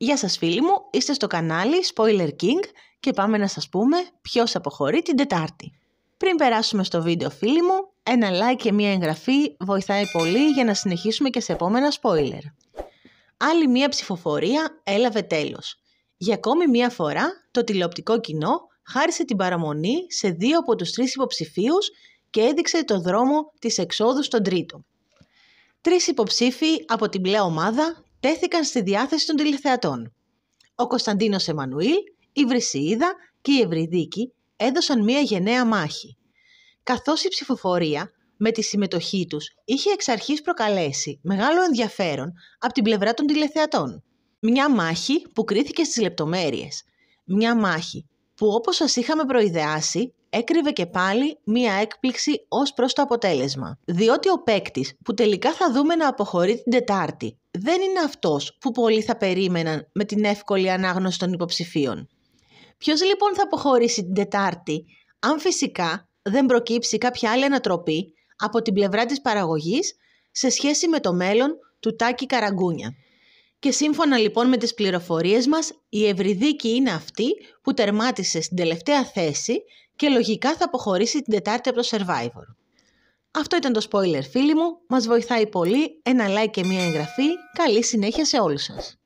Γεια σας φίλοι μου, είστε στο κανάλι Spoiler King και πάμε να σας πούμε ποιος αποχωρεί την Τετάρτη. Πριν περάσουμε στο βίντεο φίλοι μου, ένα like και μια εγγραφή βοηθάει πολύ για να συνεχίσουμε και σε επόμενα spoiler. Άλλη μια ψηφοφορία έλαβε τέλος. Για ακόμη μια φορά το τηλεοπτικό κοινό χάρισε την παραμονή σε δύο από τους τρεις υποψηφίους και έδειξε το δρόμο της εξόδου στον τρίτο. Τρεις υποψήφοι από την πλέον ομάδα τέθηκαν στη διάθεση των τηλεθεατών. Ο Κωνσταντίνος Εμμανουήλ, η Βρυσιίδα και η Ευρυδίκη έδωσαν μία γενναία μάχη. Καθώς η ψηφοφορία με τη συμμετοχή τους είχε εξ αρχής προκαλέσει μεγάλο ενδιαφέρον από την πλευρά των τηλεθεατών. Μια μάχη που κρίθηκε στις λεπτομέρειες. Μια μάχη που όπως σας είχαμε προειδεάσει έκρυβε και πάλι μία έκπληξη ως προς το αποτέλεσμα. Διότι ο παίκτης που τελικά θα δούμε να αποχωρεί την Τετάρτη δεν είναι αυτός που πολλοί θα περίμεναν με την εύκολη ανάγνωση των υποψηφίων. Ποιος λοιπόν θα αποχωρήσει την Τετάρτη αν φυσικά δεν προκύψει κάποια άλλη ανατροπή από την πλευρά της παραγωγής σε σχέση με το μέλλον του Τάκη Καραγκούνια. Και σύμφωνα λοιπόν με τις πληροφορίες μας, η Ευρυδίκη είναι αυτή που τερμάτισε στην τελευταία θέση και λογικά θα αποχωρήσει την Τετάρτη από το Survivor. Αυτό ήταν το spoiler φίλοι μου, μας βοηθάει πολύ, ένα like και μια εγγραφή, καλή συνέχεια σε όλους σας.